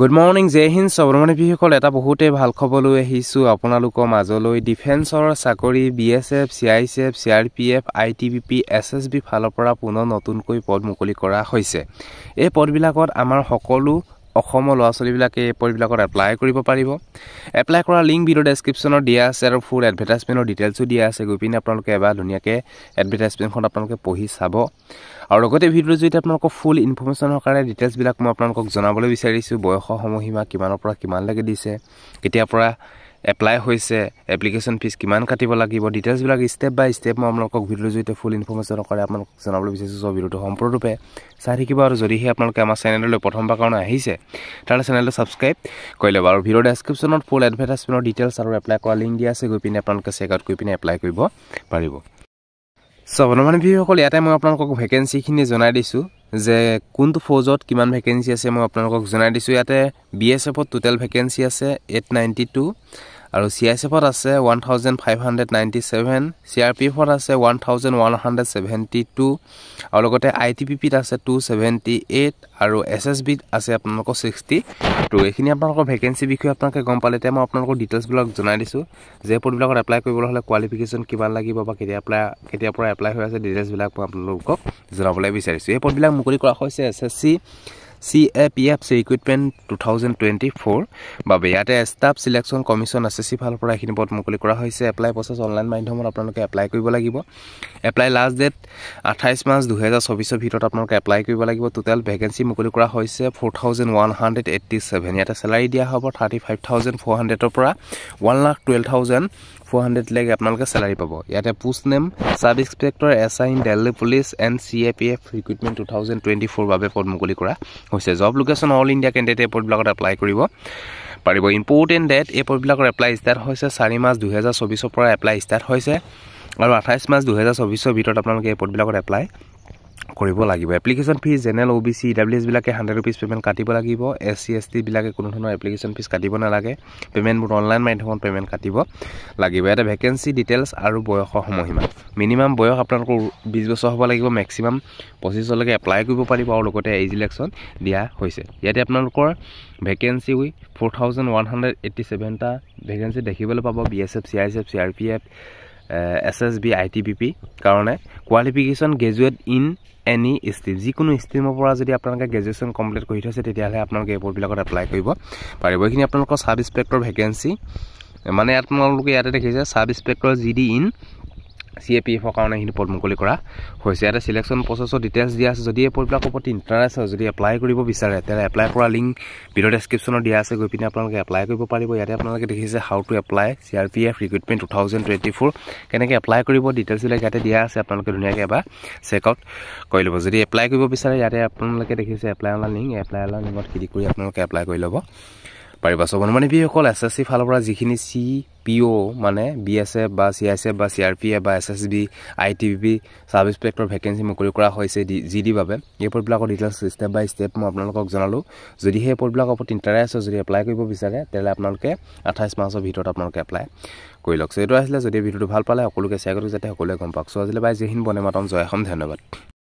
good morning Jai Hind সৌৰমণিভীসকল এটা বহুতেই ভাল খবৰ লৈ আহিছোঁ আপোনালোকৰ মাজলৈ ডিফেন্সৰ চাকৰি B S F C I C F C R P F I T B P S S B ফালৰ পৰা পুনৰ নতুনকৈ পদ মুকলি কৰা হৈছে এই পদবিলাকত আমাৰ সকলো অসমৰ ল'ৰা ছোৱালীবিলাকে এই পইণ্টবিলাকত এপ্লাই কৰিব পাৰিব এপ্লাই কৰা লিংক ভিডিঅ' ডেছক্ৰিপশ্যনত দিয়া আছে আৰু ফুল এডভাৰটাইজমেণ্টৰ ডিটেইলছো দিয়া আছে গৈ পিনে আপোনালোকে এবাৰ ধুনীয়াকৈ এডভাৰটাইজমেণ্টখন আপোনালোকে পঢ়ি চাব আৰু লগতে ভিডিঅ'টোৰ জৰিয়তে আপোনালোকৰ ফুল ইনফৰ্মেশ্যনৰ কাৰণে ডিটেইলছবিলাক মই আপোনালোকক জনাবলৈ বিচাৰিছোঁ বয়সৰ সময়সীমা কিমানৰ পৰা কিমানলৈকে দিছে কেতিয়াৰ পৰা এপ্লাই হৈছে এপ্লিকেশ্যন ফিজ কিমান কাটিব লাগিব ডিটেইলছবিলাক ষ্টেপ বাই ষ্টেপ মই আপোনালোকক ভিডিঅ'ৰ জৰিয়তে ফুল ইনফৰ্মেশ্যন কৰে আপোনালোকক জনাবলৈ বিচাৰিছোঁ চব ভিডিঅ'টো সম্পূৰ্ণৰূপে চাই থাকিব আৰু যদিহে আপোনালোকে আমাৰ চেনেললৈ প্ৰথমবাৰ কাৰণে আহিছে তাৰ চেনেলটো ছাবস্ক্ৰাইব কৰি ল'ব আৰু ভিডিঅ' ডেছক্ৰিপশ্যনত ফুল এডভাৰ্টাইজমেণ্টৰ ডিটেইলছ আৰু এপ্লাই কৰা লিংক দিয়া আছে গৈ পিনে আপোনালোকে চেক আউট কৰি পিনে এপ্লাই কৰিব পাৰিব চ' বনমানী ভিডিঅ'সকল ইয়াতে মই আপোনালোকক ভেকেঞ্চিখিনি জনাই দিছোঁ যে কোনটো ফৌজত কিমান ভেকেঞ্চি আছে মই আপোনালোকক জনাই দিছোঁ ইয়াতে বি এছ এফত টোটেল ভেকেঞ্চি আছে এইট নাইণ্টি টু আৰু চি আই চেফত আছে one thousand five hundred ninety seven C R P এফত আছে one thousand one hundred seventy two আৰু লগতে আই টি পি পিত আছে টু ছেভেণ্টি এইট আৰু এছ এছ বিত আছে আপোনালোকৰ ছিক্সটি টু এইখিনি আপোনালোকৰ ভেকেঞ্চিৰ বিষয়ে আপোনালোকে গম পালে এতিয়া মই আপোনালোকক ডিটেইলছবিলাক জনাই দিছোঁ যে পদবিলাকত এপ্লাই কৰিবলৈ হ'লে কোৱালিফিকেশ্যন কিমান লাগিব বা কেতিয়া এপ্লাই কেতিয়াৰ পৰা এপ্লাই হৈ আছে ডিটেইলছবিলাক মই আপোনালোকক জনাবলৈ বিচাৰিছোঁ এই পদবিলাক মুকলি কৰা হৈছে S S C C A P F recruitment two thousand twenty four বাবে ইয়াতে staff selection commission S S C ফালৰ পৰা এইখিনি পদ মুকলি কৰা হৈছে এপ্লাই প্ৰচেছ অনলাইন মাধ্যমত আপোনালোকে এপ্লাই কৰিব লাগিব এপ্লাই লাষ্ট ডেট আঠাইছ মাৰ্চ দুহেজাৰ চৌবিছৰ ভিতৰত আপোনালোকে এপ্লাই কৰিব লাগিব টোটেল ভেকেঞ্চি মুকলি কৰা হৈছে four thousand one hundred eighty seven ইয়াতে চেলাৰী দিয়া হ'ব থাৰ্টি ফাইভ থাউজেণ্ড ফ'ৰ হাণ্ড্ৰেডৰ পৰা one lakh twelve thousand four হাণ্ড্ৰেডলৈকে আপোনালোকে চেলাৰী পাব ইয়াতে post name sub inspector S I in Delhi police and C A P F recruitment two thousand twenty four বাবে পদ মুকলি কৰা হৈছে job location all India candidate এপৰ্টবিলাকত এপ্লাই কৰিব পাৰিব ইম্পৰ্টেণ্ট ডেট এপৰ্টবিলাকৰ এপ্লাই ষ্টাৰ্ট হৈছে চাৰি মাৰ্চ দুহেজাৰ চৌবিছৰ পৰা এপ্লাই ষ্টাৰ্ট হৈছে আৰু আঠাইছ মাৰ্চ দুহেজাৰ চৌবিছৰ ভিতৰত আপোনালোকে এপৰ্টবিলাকত এপ্লাই কৰিব লাগিব application fees general O' B C E W এছবিলাকে হাণ্ড্ৰেড ৰুপিজ পে'মেণ্ট কাটিব লাগিব এছ চি এছ টিবিলাকে কোনো ধৰণৰ এপ্লিকেশ্যন ফিজ কাটিব নালাগে পে'মেণ্টবোৰ অনলাইন মাধ্যমত পে'মেণ্ট কাটিব লাগিব ইয়াতে ভেকেঞ্চি ডিটেইলছ আৰু বয়সৰ সময়সীমা মিনিমাম বয়স আপোনালোকৰ বিছ বছৰ হ'ব লাগিব মেক্সিমাম পঁচিছলৈকে এপ্লাই কৰিব পাৰিব আৰু লগতে এজ ইলেকশ্যন দিয়া হৈছে ইয়াতে আপোনালোকৰ vacancy four thousand one hundred eighty ছেভেনটা ভেকেঞ্চি দেখিবলৈ পাব B S F C I S F C R P F S S B I T P পিৰ কাৰণে qualification graduate in any stream যিকোনো ষ্ট্ৰীমৰ পৰা যদি আপোনালোকে গ্ৰেজুৱেশ্যন কমপ্লিট কৰি থৈছে তেতিয়াহ'লে আপোনালোকে এইবোৰবিলাকত এপ্লাই কৰিব পাৰিব এইখিনি আপোনালোকৰ চাব ইঞ্চপেক্টৰ ভেকেঞ্চি মানে আপোনালোকে ইয়াতে দেখিছে sub inspector G D in C A P এফৰ কাৰণে সেইখিনি পদ মুকলি কৰা হৈছে ইয়াতে চিলেকশ্যন প্ৰচেছৰ ডিটেইলছ দিয়া আছে যদি এই পদবিলাক প্ৰতি ইণ্টাৰেষ্ট হয় যদি এপ্লাই কৰিব বিচাৰে তেতিয়া এপ্লাই কৰা লিংক ভিডিঅ' ডেছক্ৰিপশ্যনত দিয়া আছে গৈ পিনে আপোনালোকে এপ্লাই কৰিব পাৰিব ইয়াতে আপোনালোকে দেখিছে how to apply C R P F recruitment two thousand twenty four কেনেকৈ এপ্লাই কৰিব ডিটেইলছবিলাক ইয়াতে দিয়া আছে আপোনালোকে ধুনীয়াকৈ এবাৰ চেক আউট কৰি ল'ব যদি এপ্লাই কৰিব বিচাৰে ইয়াতে আপোনালোকে দেখিছে এপ্লাই অনা লিংক এপ্লাই অনা লিংকত ক্লিক কৰি আপোনালোকে এপ্লাই কৰি ল'ব পাৰিবা চব মানে বিসকল এছ এছ চি ফালৰ পৰা যিখিনি চি পি অ' মানে বি এছ এফ বা চি আই এছ এফ বা চি আৰ পি এফ বা S S B I T B P sub inspector vacancy মুকলি কৰা হৈছে ডি যি ডি বাবে এই পদবিলাকৰ ডিটেইলছ ষ্টেপ বাই ষ্টেপ মই আপোনালোকক জনালোঁ যদি সেই পদবিলাকৰ ওপৰত ইণ্টাৰেষ্ট আছে যদি এপ্লাই কৰিব বিচাৰে তেতিয়াহ'লে আপোনালোকে আঠাইছ মাৰ্চৰ ভিতৰত আপোনালোকে এপ্লাই কৰি লওক চ' এইটো আছিলে যদি ভিডিঅ'টো ভাল পালে সকলোকে শ্বেয়াৰ কৰি যাতে সকলোৱে গম পাওক চ' আজিলে বাই জেহিন বনে মাতম জয় এখন ধন্যবাদ